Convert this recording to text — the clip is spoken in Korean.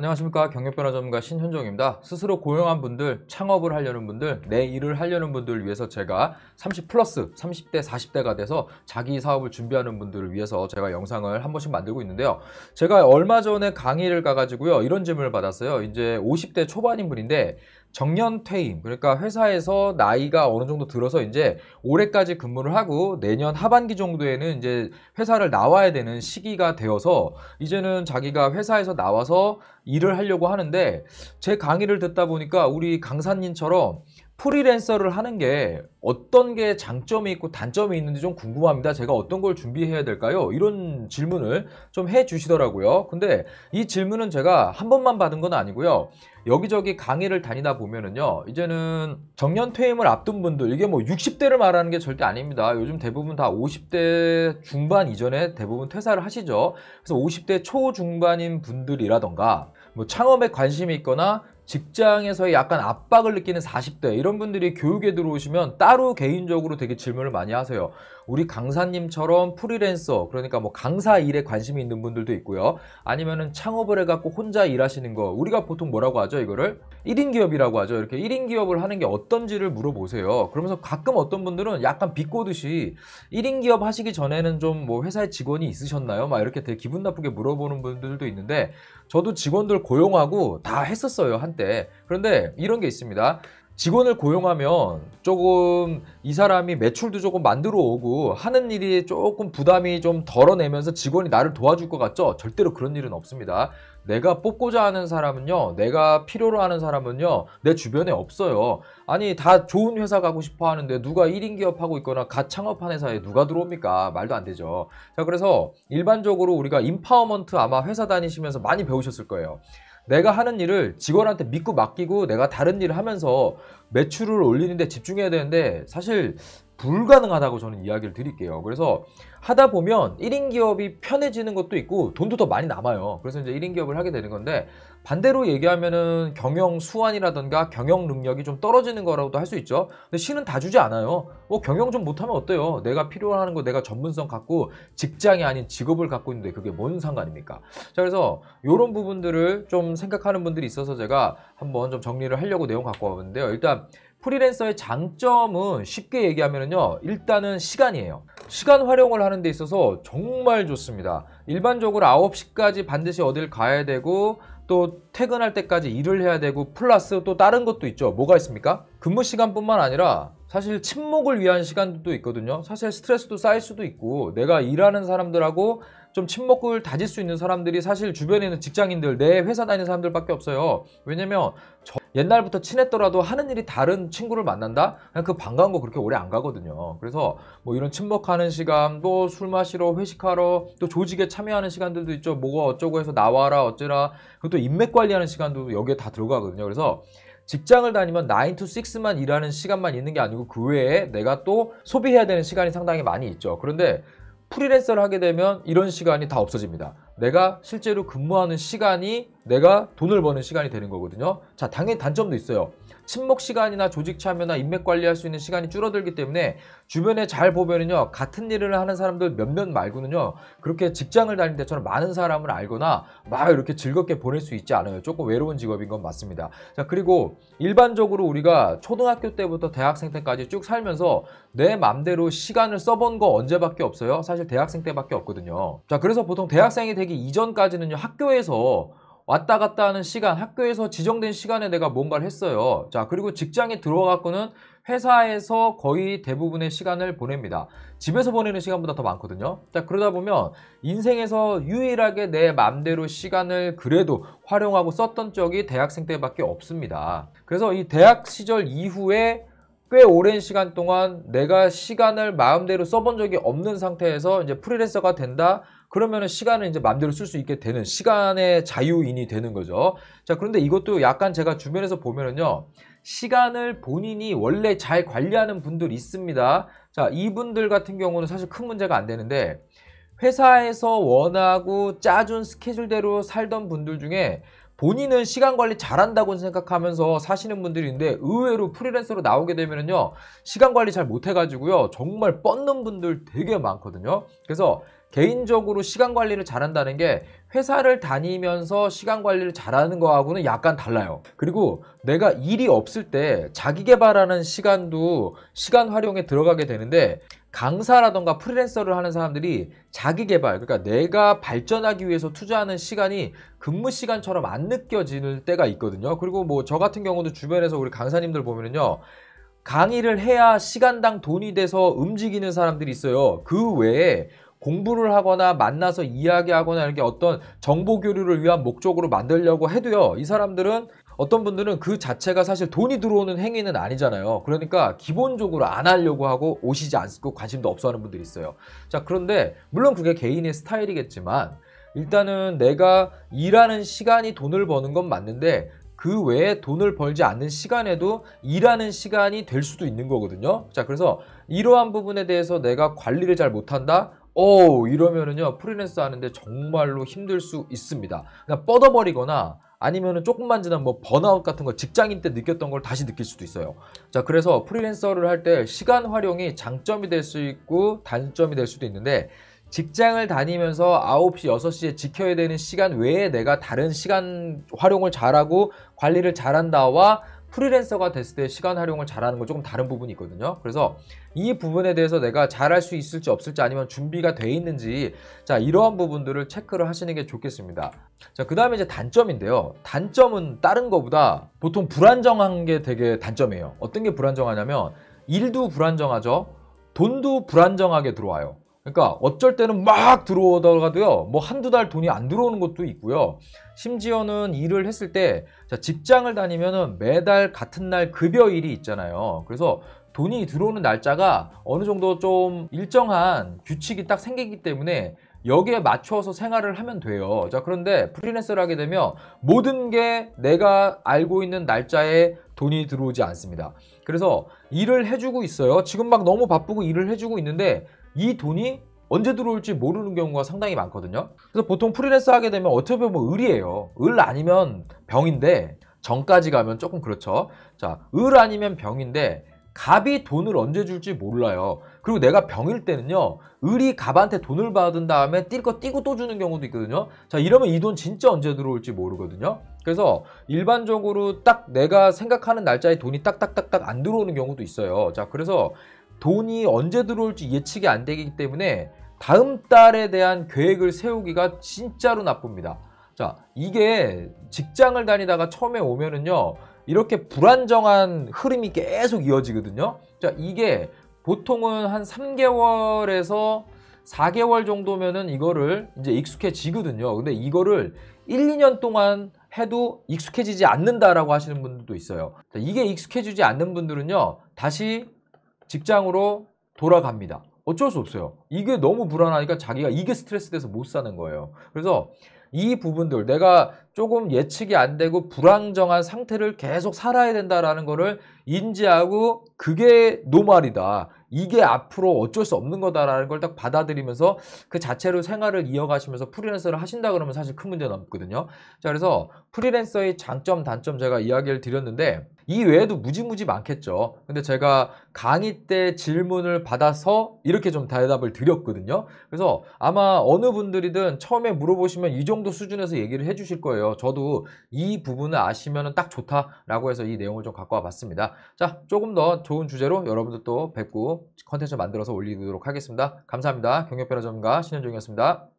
안녕하십니까 경력변화 전문가 신현종입니다 스스로 고용한 분들 창업을 하려는 분들 내 일을 하려는 분들을 위해서 제가 30 플러스 30대 40대가 돼서 자기 사업을 준비하는 분들을 위해서 제가 영상을 한 번씩 만들고 있는데요 제가 얼마 전에 강의를 가가지고요 이런 질문을 받았어요 이제 50대 초반인 분인데 정년 퇴임 그러니까 회사에서 나이가 어느 정도 들어서 이제 올해까지 근무를 하고 내년 하반기 정도에는 이제 회사를 나와야 되는 시기가 되어서 이제는 자기가 회사에서 나와서 일을 하려고 하는데 제 강의를 듣다 보니까 우리 강사님처럼 프리랜서를 하는 게 어떤 게 장점이 있고 단점이 있는지 좀 궁금합니다. 제가 어떤 걸 준비해야 될까요? 이런 질문을 좀 해 주시더라고요. 근데 이 질문은 제가 한 번만 받은 건 아니고요. 여기저기 강의를 다니다 보면은요. 이제는 정년 퇴임을 앞둔 분들, 이게 뭐 60대를 말하는 게 절대 아닙니다. 요즘 대부분 다 50대 중반 이전에 대부분 퇴사를 하시죠. 그래서 50대 초중반인 분들이라던가 뭐 창업에 관심이 있거나 직장에서의 약간 압박을 느끼는 40대 이런 분들이 교육에 들어오시면 따로 개인적으로 되게 질문을 많이 하세요. 우리 강사님처럼 프리랜서 그러니까 뭐 강사 일에 관심이 있는 분들도 있고요. 아니면은 창업을 해갖고 혼자 일하시는 거 우리가 보통 뭐라고 하죠 이거를 1인 기업이라고 하죠. 이렇게 1인 기업을 하는 게 어떤지를 물어보세요. 그러면서 가끔 어떤 분들은 약간 비꼬듯이 1인 기업 하시기 전에는 좀 뭐 회사에 직원이 있으셨나요? 막 이렇게 되게 기분 나쁘게 물어보는 분들도 있는데 저도 직원들 고용하고 다 했었어요 한때. 그런데 이런 게 있습니다. 직원을 고용하면 조금 이 사람이 매출도 조금 만들어 오고 하는 일이 조금 부담이 좀 덜어내면서 직원이 나를 도와줄 것 같죠? 절대로 그런 일은 없습니다. 내가 뽑고자 하는 사람은요, 내가 필요로 하는 사람은요, 내 주변에 없어요. 아니, 다 좋은 회사 가고 싶어 하는데 누가 1인 기업하고 있거나 갓 창업한 회사에 누가 들어옵니까? 말도 안 되죠. 자, 그래서 일반적으로 우리가 임파워먼트 아마 회사 다니시면서 많이 배우셨을 거예요. 내가 하는 일을 직원한테 믿고 맡기고 내가 다른 일을 하면서 매출을 올리는데 집중해야 되는데 사실 불가능하다고 저는 이야기를 드릴게요. 그래서 하다 보면 1인 기업이 편해지는 것도 있고 돈도 더 많이 남아요. 그래서 이제 1인 기업을 하게 되는 건데 반대로 얘기하면은 경영 수완이라든가 경영 능력이 좀 떨어지는 거라고도 할 수 있죠. 근데 신은 다 주지 않아요. 뭐 경영 좀 못하면 어때요? 내가 필요하는 거 내가 전문성 갖고 직장이 아닌 직업을 갖고 있는데 그게 뭔 상관입니까? 자 그래서 이런 부분들을 좀 생각하는 분들이 있어서 제가 한번 좀 정리를 하려고 내용 갖고 왔는데요. 일단 프리랜서의 장점은 쉽게 얘기하면요 일단은 시간이에요 시간 활용을 하는 데 있어서 정말 좋습니다 일반적으로 9시까지 반드시 어딜 가야 되고 또 퇴근할 때까지 일을 해야 되고 플러스 또 다른 것도 있죠 뭐가 있습니까 근무 시간뿐만 아니라 사실 침묵을 위한 시간도 있거든요 사실 스트레스도 쌓일 수도 있고 내가 일하는 사람들하고 좀 친목을 다질 수 있는 사람들이 사실 주변에는 직장인들, 내 회사 다니는 사람들밖에 없어요. 왜냐면 옛날부터 친했더라도 하는 일이 다른 친구를 만난다? 그냥 그 반가운 거 그렇게 오래 안 가거든요. 그래서 뭐 이런 친목하는 시간, 또술 마시러, 회식하러, 또 조직에 참여하는 시간들도 있죠. 뭐가 어쩌고 해서 나와라, 어쩌라. 그리고 또 인맥 관리하는 시간도 여기에 다 들어가거든요. 그래서 직장을 다니면 9 to 6만 일하는 시간만 있는 게 아니고 그 외에 내가 또 소비해야 되는 시간이 상당히 많이 있죠. 그런데 프리랜서를 하게 되면 이런 시간이 다 없어집니다. 내가 실제로 근무하는 시간이 내가 돈을 버는 시간이 되는 거거든요. 자, 당연히 단점도 있어요. 침묵 시간이나 조직 참여나 인맥 관리할 수 있는 시간이 줄어들기 때문에 주변에 잘 보면은요, 같은 일을 하는 사람들 몇몇 말고는요, 그렇게 직장을 다닐 데처럼 많은 사람을 알거나 막 이렇게 즐겁게 보낼 수 있지 않아요. 조금 외로운 직업인 건 맞습니다. 자, 그리고 일반적으로 우리가 초등학교 때부터 대학생 때까지 쭉 살면서 내 맘대로 시간을 써본 거 언제밖에 없어요? 사실 대학생 때밖에 없거든요. 자, 그래서 보통 대학생이 되기 생기기 이전까지는요 학교에서 왔다 갔다 하는 시간 학교에서 지정된 시간에 내가 뭔가를 했어요 자 그리고 직장에 들어가고는 회사에서 거의 대부분의 시간을 보냅니다 집에서 보내는 시간보다 더 많거든요 자 그러다 보면 인생에서 유일하게 내 맘대로 시간을 그래도 활용하고 썼던 적이 대학생 때밖에 없습니다 그래서 이 대학 시절 이후에 꽤 오랜 시간 동안 내가 시간을 마음대로 써본 적이 없는 상태에서 이제 프리랜서가 된다 그러면은 시간을 이제 마음대로 쓸 수 있게 되는 시간의 자유인이 되는 거죠. 자, 그런데 이것도 약간 제가 주변에서 보면은요. 시간을 본인이 원래 잘 관리하는 분들 있습니다. 자, 이분들 같은 경우는 사실 큰 문제가 안 되는데 회사에서 원하고 짜준 스케줄대로 살던 분들 중에 본인은 시간 관리 잘한다고 생각하면서 사시는 분들인데 의외로 프리랜서로 나오게 되면요 시간 관리 잘 못해가지고요 정말 뻗는 분들 되게 많거든요 그래서 개인적으로 시간 관리를 잘한다는 게 회사를 다니면서 시간 관리를 잘하는 거하고는 약간 달라요. 그리고 내가 일이 없을 때 자기 개발하는 시간도 시간 활용에 들어가게 되는데 강사라던가 프리랜서를 하는 사람들이 자기 개발, 그러니까 내가 발전하기 위해서 투자하는 시간이 근무 시간처럼 안 느껴지는 때가 있거든요. 그리고 뭐 저 같은 경우도 주변에서 우리 강사님들 보면은요. 강의를 해야 시간당 돈이 돼서 움직이는 사람들이 있어요. 그 외에 공부를 하거나 만나서 이야기하거나 이렇게 어떤 정보 교류를 위한 목적으로 만들려고 해도요. 이 사람들은 어떤 분들은 그 자체가 사실 돈이 들어오는 행위는 아니잖아요. 그러니까 기본적으로 안 하려고 하고 오시지 않고 관심도 없어 하는 분들이 있어요. 자, 그런데 물론 그게 개인의 스타일이겠지만 일단은 내가 일하는 시간이 돈을 버는 건 맞는데 그 외에 돈을 벌지 않는 시간에도 일하는 시간이 될 수도 있는 거거든요. 자, 그래서 이러한 부분에 대해서 내가 관리를 잘 못한다? 오 이러면은요 프리랜서 하는데 정말로 힘들 수 있습니다. 그냥 그러니까 뻗어버리거나 아니면은 조금만 지난 뭐 번아웃 같은 거 직장인 때 느꼈던 걸 다시 느낄 수도 있어요. 자, 그래서 프리랜서를 할 때 시간 활용이 장점이 될 수 있고 단점이 될 수도 있는데 직장을 다니면서 9시, 6시에 지켜야 되는 시간 외에 내가 다른 시간 활용을 잘하고 관리를 잘한다와 프리랜서가 됐을 때 시간 활용을 잘하는 건 조금 다른 부분이 있거든요. 그래서 이 부분에 대해서 내가 잘할 수 있을지 없을지 아니면 준비가 돼 있는지 자 이러한 부분들을 체크를 하시는 게 좋겠습니다. 자 그 다음에 이제 단점인데요. 단점은 다른 거보다 보통 불안정한 게 되게 단점이에요. 어떤 게 불안정하냐면 일도 불안정하죠. 돈도 불안정하게 들어와요. 그러니까 어쩔 때는 막 들어오다가도요, 뭐 한두 달 돈이 안 들어오는 것도 있고요. 심지어는 일을 했을 때, 자, 직장을 다니면은 매달 같은 날 급여일이 있잖아요. 그래서 돈이 들어오는 날짜가 어느 정도 좀 일정한 규칙이 딱 생기기 때문에 여기에 맞춰서 생활을 하면 돼요. 자, 그런데 프리랜서를 하게 되면 모든 게 내가 알고 있는 날짜에 돈이 들어오지 않습니다. 그래서 일을 해주고 있어요. 지금 막 너무 바쁘고 일을 해주고 있는데 이 돈이 언제 들어올지 모르는 경우가 상당히 많거든요. 그래서 보통 프리랜서 하게 되면 어떻게 보면 뭐 을이에요. 을 아니면 병인데 정까지 가면 조금 그렇죠. 자, 을 아니면 병인데 갑이 돈을 언제 줄지 몰라요. 그리고 내가 병일 때는요. 을이 갑한테 돈을 받은 다음에 뛸거 띄고 또 주는 경우도 있거든요. 자 이러면 이 돈 진짜 언제 들어올지 모르거든요. 그래서 일반적으로 딱 내가 생각하는 날짜에 돈이 딱딱딱딱 안 들어오는 경우도 있어요. 자 그래서 돈이 언제 들어올지 예측이 안 되기 때문에 다음 달에 대한 계획을 세우기가 진짜로 나쁩니다. 자, 이게 직장을 다니다가 처음에 오면은요, 이렇게 불안정한 흐름이 계속 이어지거든요. 자, 이게 보통은 한 3개월에서 4개월 정도면은 이거를 이제 익숙해지거든요. 근데 이거를 1, 2년 동안 해도 익숙해지지 않는다라고 하시는 분들도 있어요. 자, 이게 익숙해지지 않는 분들은요, 다시 직장으로 돌아갑니다. 어쩔 수 없어요. 이게 너무 불안하니까 자기가 이게 스트레스 돼서 못 사는 거예요. 그래서 이 부분들 내가 조금 예측이 안 되고 불안정한 상태를 계속 살아야 된다라는 거를 인지하고 그게 노말이다. 이게 앞으로 어쩔 수 없는 거다라는 걸 딱 받아들이면서 그 자체로 생활을 이어가시면서 프리랜서를 하신다 그러면 사실 큰 문제는 없거든요. 자, 그래서 프리랜서의 장점, 단점 제가 이야기를 드렸는데 이 외에도 무지무지 많겠죠. 근데 제가 강의 때 질문을 받아서 이렇게 좀 대답을 드렸거든요. 그래서 아마 어느 분들이든 처음에 물어보시면 이 정도 수준에서 얘기를 해주실 거예요. 거예요. 저도 이 부분을 아시면 딱 좋다라고 해서 이 내용을 좀 갖고 와봤습니다. 자, 조금 더 좋은 주제로 여러분들 또 뵙고 컨텐츠 만들어서 올리도록 하겠습니다. 감사합니다. 경력변호전문가 신현종이었습니다.